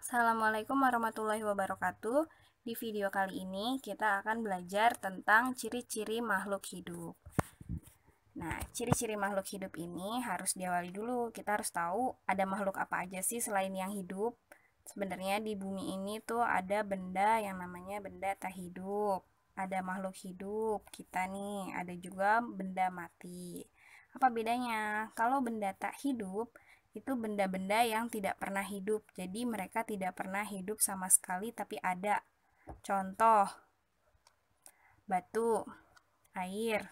Assalamualaikum warahmatullahi wabarakatuh. Di video kali ini kita akan belajar tentang ciri-ciri makhluk hidup. Nah, ciri-ciri makhluk hidup ini harus diawali dulu. Kita harus tahu ada makhluk apa aja sih selain yang hidup. Sebenarnya di bumi ini tuh ada benda yang namanya benda tak hidup. Ada makhluk hidup kita nih, ada juga benda mati. Apa bedanya? Kalau benda tak hidup, itu benda-benda yang tidak pernah hidup. Jadi mereka tidak pernah hidup sama sekali tapi ada. Contoh batu, air,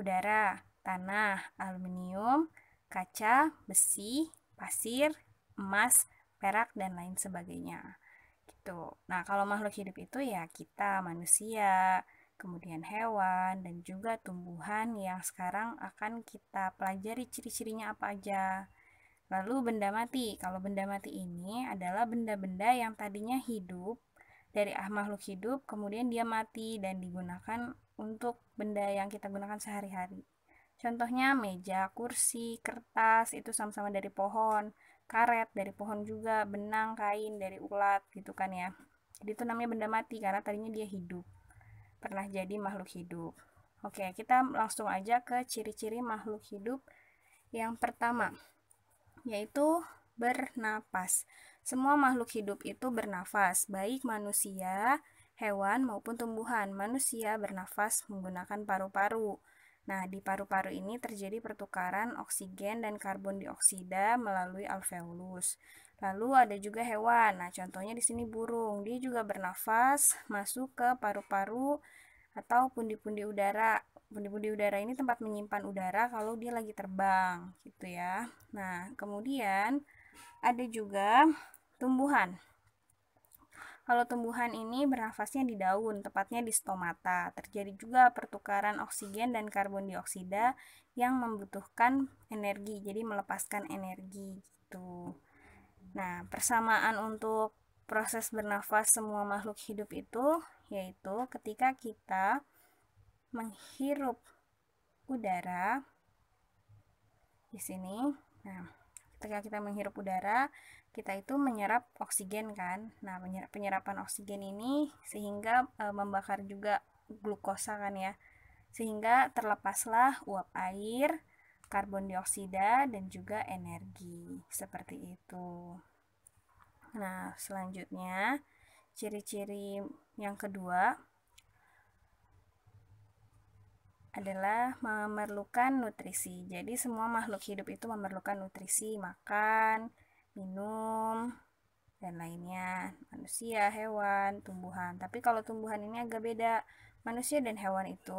udara, tanah, aluminium, kaca, besi, pasir, emas, perak dan lain sebagainya. Gitu. Nah, kalau makhluk hidup itu ya kita manusia, kemudian hewan dan juga tumbuhan yang sekarang akan kita pelajari ciri-cirinya apa aja. Lalu benda mati. Kalau benda mati ini adalah benda-benda yang tadinya hidup dari ah makhluk hidup, kemudian dia mati dan digunakan untuk benda yang kita gunakan sehari-hari. Contohnya meja, kursi, kertas itu sama-sama dari pohon, karet dari pohon juga, benang, kain dari ulat gitu kan ya. Jadi itu namanya benda mati karena tadinya dia hidup. Pernah jadi makhluk hidup. Oke, kita langsung aja ke ciri-ciri makhluk hidup yang pertama yaitu bernapas. Semua makhluk hidup itu bernafas, baik manusia, hewan, maupun tumbuhan. Manusia bernafas menggunakan paru-paru. Nah, di paru-paru ini terjadi pertukaran oksigen dan karbon dioksida melalui alveolus. Lalu ada juga hewan. Nah, contohnya di sini burung. Dia juga bernafas masuk ke paru-paru atau pundi-pundi udara. Pundi-pundi udara ini tempat menyimpan udara kalau dia lagi terbang, gitu ya. Nah, kemudian ada juga tumbuhan. Kalau tumbuhan ini bernafasnya di daun, tepatnya di stomata. Terjadi juga pertukaran oksigen dan karbon dioksida yang membutuhkan energi, jadi melepaskan energi gitu. Nah, persamaan untuk proses bernafas semua makhluk hidup itu yaitu ketika kita menghirup udara di sini. Nah, ketika kita menghirup udara, kita itu menyerap oksigen kan. Nah, penyerapan oksigen ini sehingga e, membakar juga glukosa kan ya. Sehingga terlepaslah uap air, karbon dioksida dan juga energi. Seperti itu. Nah, selanjutnya ciri-ciri yang kedua adalah memerlukan nutrisi. Jadi semua makhluk hidup itu memerlukan nutrisi, makan, minum, dan lainnya. Manusia, hewan, tumbuhan. Tapi kalau tumbuhan ini agak beda. Manusia dan hewan itu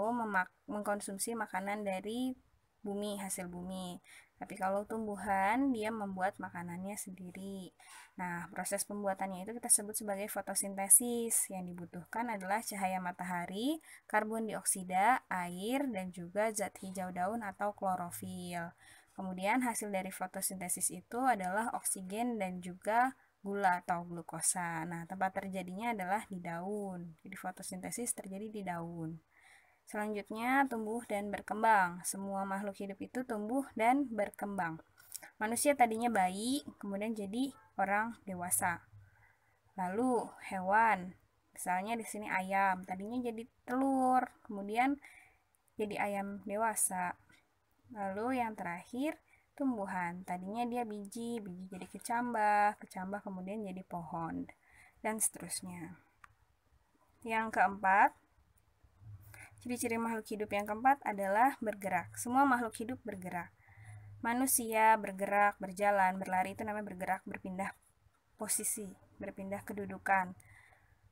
mengkonsumsi makanan dari bumi, hasil bumi. Tapi kalau tumbuhan, dia membuat makanannya sendiri. Nah, proses pembuatannya itu kita sebut sebagai fotosintesis. Yang dibutuhkan adalah cahaya matahari, karbon dioksida, air, dan juga zat hijau daun atau klorofil. Kemudian hasil dari fotosintesis itu adalah oksigen dan juga gula atau glukosa. Nah, tempat terjadinya adalah di daun. Jadi fotosintesis terjadi di daun. Selanjutnya, tumbuh dan berkembang. Semua makhluk hidup itu tumbuh dan berkembang. Manusia tadinya bayi, kemudian jadi orang dewasa. Lalu hewan, misalnya di sini ayam, tadinya jadi telur, kemudian jadi ayam dewasa. Lalu yang terakhir tumbuhan, tadinya dia biji, biji jadi kecambah, kecambah kemudian jadi pohon dan seterusnya. Yang keempat, Ciri-ciri makhluk hidup yang keempat adalah bergerak. Semua makhluk hidup bergerak. Manusia bergerak, berjalan, berlari itu namanya bergerak, berpindah posisi, berpindah kedudukan.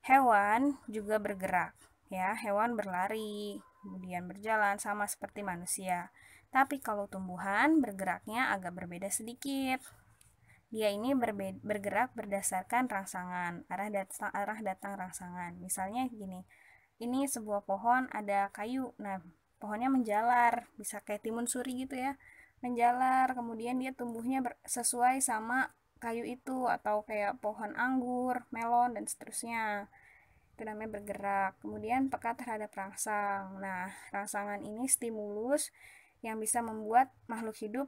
Hewan juga bergerak, ya. Hewan berlari, kemudian berjalan sama seperti manusia. Tapi kalau tumbuhan bergeraknya agak berbeda sedikit. Dia ini bergerak berdasarkan rangsangan, arah datang arah datang rangsangan. Misalnya gini, ini sebuah pohon ada kayu nah pohonnya menjalar bisa kayak timun suri gitu ya menjalar kemudian dia tumbuhnya sesuai sama kayu itu atau kayak pohon anggur, melon dan seterusnya. Itu namanya bergerak. Kemudian peka terhadap rangsang. Nah, rangsangan ini stimulus yang bisa membuat makhluk hidup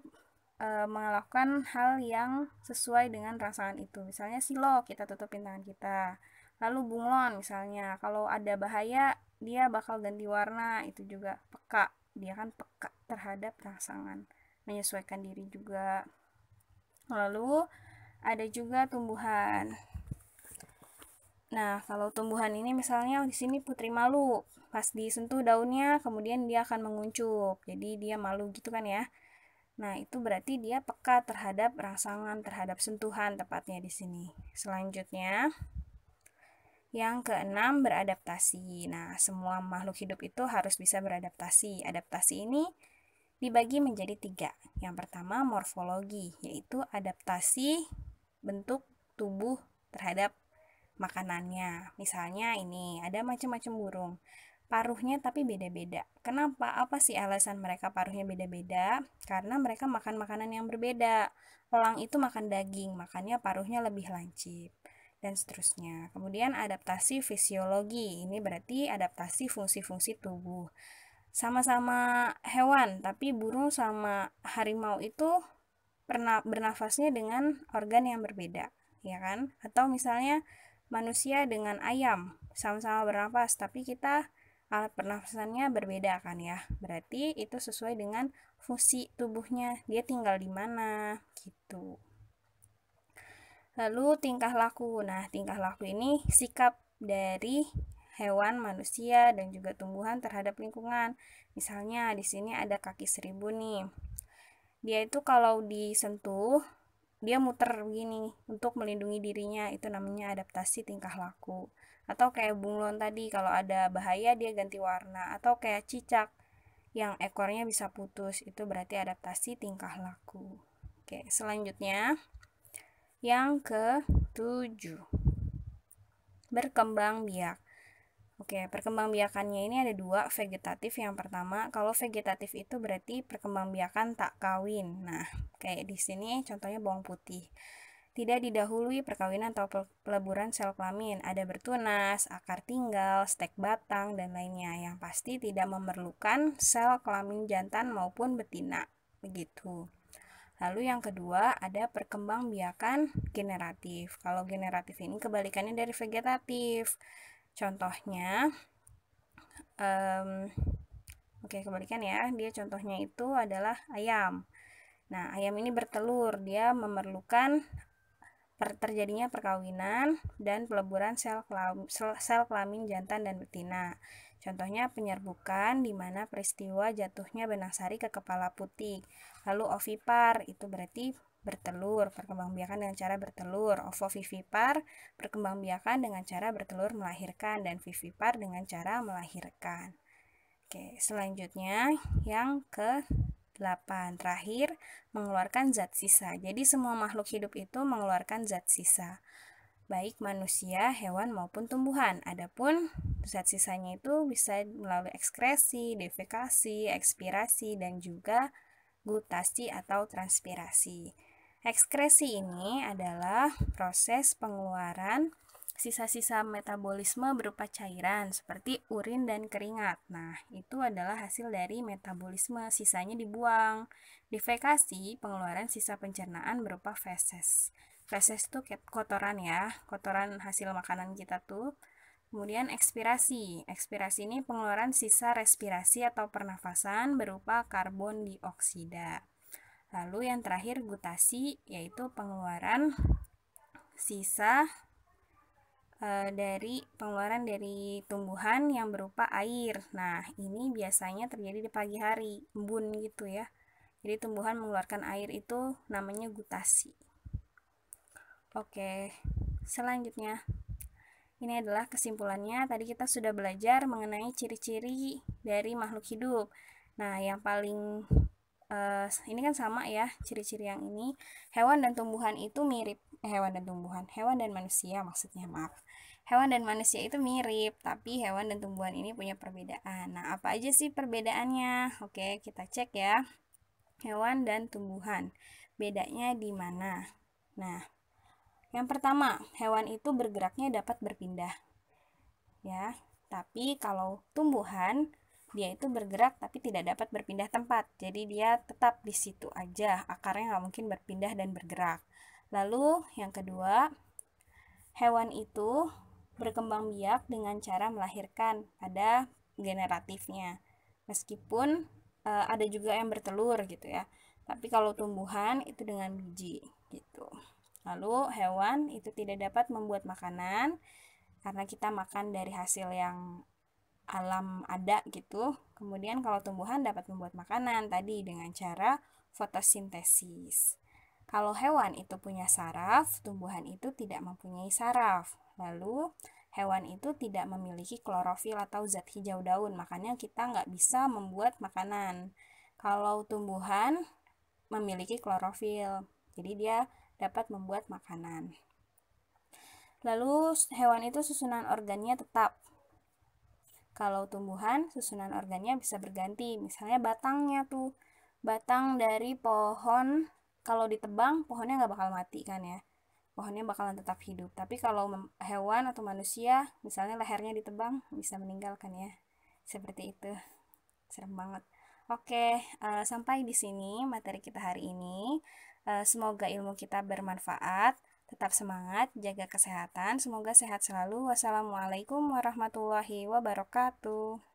e, melakukan hal yang sesuai dengan rangsangan itu. Misalnya silo, kita tutupin tangan kita lalu bunglon misalnya kalau ada bahaya dia bakal ganti warna itu juga peka dia kan peka terhadap rangsangan menyesuaikan diri juga lalu ada juga tumbuhan Nah, kalau tumbuhan ini misalnya di sini putri malu, pas disentuh daunnya kemudian dia akan menguncup. Jadi dia malu gitu kan ya. Nah, itu berarti dia peka terhadap rangsangan, terhadap sentuhan tepatnya di sini. Selanjutnya, yang keenam, beradaptasi. Nah, semua makhluk hidup itu harus bisa beradaptasi. Adaptasi ini dibagi menjadi tiga. Yang pertama, morfologi, yaitu adaptasi bentuk tubuh terhadap makanannya. Misalnya ini, ada macam-macam burung. Paruhnya tapi beda-beda. Kenapa? Apa sih alasan mereka paruhnya beda-beda? Karena mereka makan makanan yang berbeda. Pelang itu makan daging, makanya paruhnya lebih lancip dan seterusnya. Kemudian adaptasi fisiologi, ini berarti adaptasi fungsi-fungsi tubuh. Sama-sama hewan, tapi burung sama harimau itu pernah bernafasnya dengan organ yang berbeda, ya kan? Atau misalnya manusia dengan ayam, sama-sama bernafas, tapi kita alat pernafasannya berbeda kan ya. Berarti itu sesuai dengan fungsi tubuhnya, dia tinggal di mana gitu. Lalu tingkah laku. Nah, tingkah laku ini sikap dari hewan, manusia, dan juga tumbuhan terhadap lingkungan. Misalnya di sini ada kaki seribu nih. Dia itu kalau disentuh, dia muter begini untuk melindungi dirinya. Itu namanya adaptasi tingkah laku. Atau kayak bunglon tadi, kalau ada bahaya dia ganti warna. Atau kayak cicak yang ekornya bisa putus. Itu berarti adaptasi tingkah laku. Oke, selanjutnya yang ketujuh, berkembang biak. Oke, perkembang biakannya ini ada dua, vegetatif yang pertama. Kalau vegetatif itu berarti perkembang biakan tak kawin. Nah, kayak di sini contohnya bawang putih. Tidak didahului perkawinan atau peleburan sel kelamin. Ada bertunas, akar tinggal, stek batang, dan lainnya. Yang pasti tidak memerlukan sel kelamin jantan maupun betina. Begitu. Lalu yang kedua ada perkembangbiakan generatif. Kalau generatif ini kebalikannya dari vegetatif. Contohnya, um, oke okay, kebalikan ya. Dia contohnya itu adalah ayam. Nah ayam ini bertelur, dia memerlukan per terjadinya perkawinan dan peleburan sel, kelam, sel sel kelamin jantan dan betina. Contohnya penyerbukan di mana peristiwa jatuhnya benang sari ke kepala putih. Lalu ovipar itu berarti bertelur, perkembangbiakan dengan cara bertelur. Ovovivipar, perkembangbiakan dengan cara bertelur melahirkan dan vivipar dengan cara melahirkan. Oke, selanjutnya yang ke 8. Terakhir, mengeluarkan zat sisa. Jadi semua makhluk hidup itu mengeluarkan zat sisa. Baik manusia, hewan maupun tumbuhan. Adapun zat sisanya itu bisa melalui ekskresi, defekasi, ekspirasi dan juga gutasi atau transpirasi. Ekskresi ini adalah proses pengeluaran sisa-sisa metabolisme berupa cairan seperti urin dan keringat. Nah, itu adalah hasil dari metabolisme, sisanya dibuang. Defekasi, pengeluaran sisa pencernaan berupa feses. Feses itu kotoran ya, kotoran hasil makanan kita tuh. Kemudian ekspirasi. Ekspirasi ini pengeluaran sisa respirasi atau pernafasan berupa karbon dioksida. Lalu yang terakhir gutasi yaitu pengeluaran sisa Eh, dari pengeluaran dari tumbuhan yang berupa air. Nah, ini biasanya terjadi di pagi hari, embun gitu ya. Jadi tumbuhan mengeluarkan air itu namanya gutasi. Oke, selanjutnya ini adalah kesimpulannya. Tadi kita sudah belajar mengenai ciri-ciri dari makhluk hidup. Nah, yang paling uh, ini kan sama ya, ciri-ciri yang ini. Hewan dan tumbuhan itu mirip eh, hewan dan tumbuhan, hewan dan manusia maksudnya, maaf hewan dan manusia itu mirip, tapi hewan dan tumbuhan ini punya perbedaan. Nah, apa aja sih perbedaannya? Oke, kita cek ya. Hewan dan tumbuhan. Bedanya di mana? Nah, yang pertama, hewan itu bergeraknya dapat berpindah. Ya, tapi kalau tumbuhan dia itu bergerak tapi tidak dapat berpindah tempat. Jadi dia tetap di situ aja, akarnya nggak mungkin berpindah dan bergerak. Lalu yang kedua, hewan itu berkembang biak dengan cara melahirkan pada generatifnya. Meskipun e, ada juga yang bertelur gitu ya. Tapi kalau tumbuhan itu dengan biji gitu. Lalu hewan itu tidak dapat membuat makanan karena kita makan dari hasil yang alam ada gitu. Kemudian kalau tumbuhan dapat membuat makanan tadi dengan cara fotosintesis. Kalau hewan itu punya saraf, tumbuhan itu tidak mempunyai saraf. Lalu hewan itu tidak memiliki klorofil atau zat hijau daun, makanya kita nggak bisa membuat makanan. Kalau tumbuhan memiliki klorofil, jadi dia dapat membuat makanan. Lalu hewan itu susunan organnya tetap. Kalau tumbuhan, susunan organnya bisa berganti. Misalnya batangnya tuh, batang dari pohon kalau ditebang pohonnya nggak bakal mati kan ya pohonnya bakalan tetap hidup. Tapi kalau hewan atau manusia, misalnya lehernya ditebang, bisa meninggalkan ya. Seperti itu. Serem banget. Oke, uh, sampai di sini materi kita hari ini. Uh, semoga ilmu kita bermanfaat. Tetap semangat, jaga kesehatan. Semoga sehat selalu. Wassalamualaikum warahmatullahi wabarakatuh.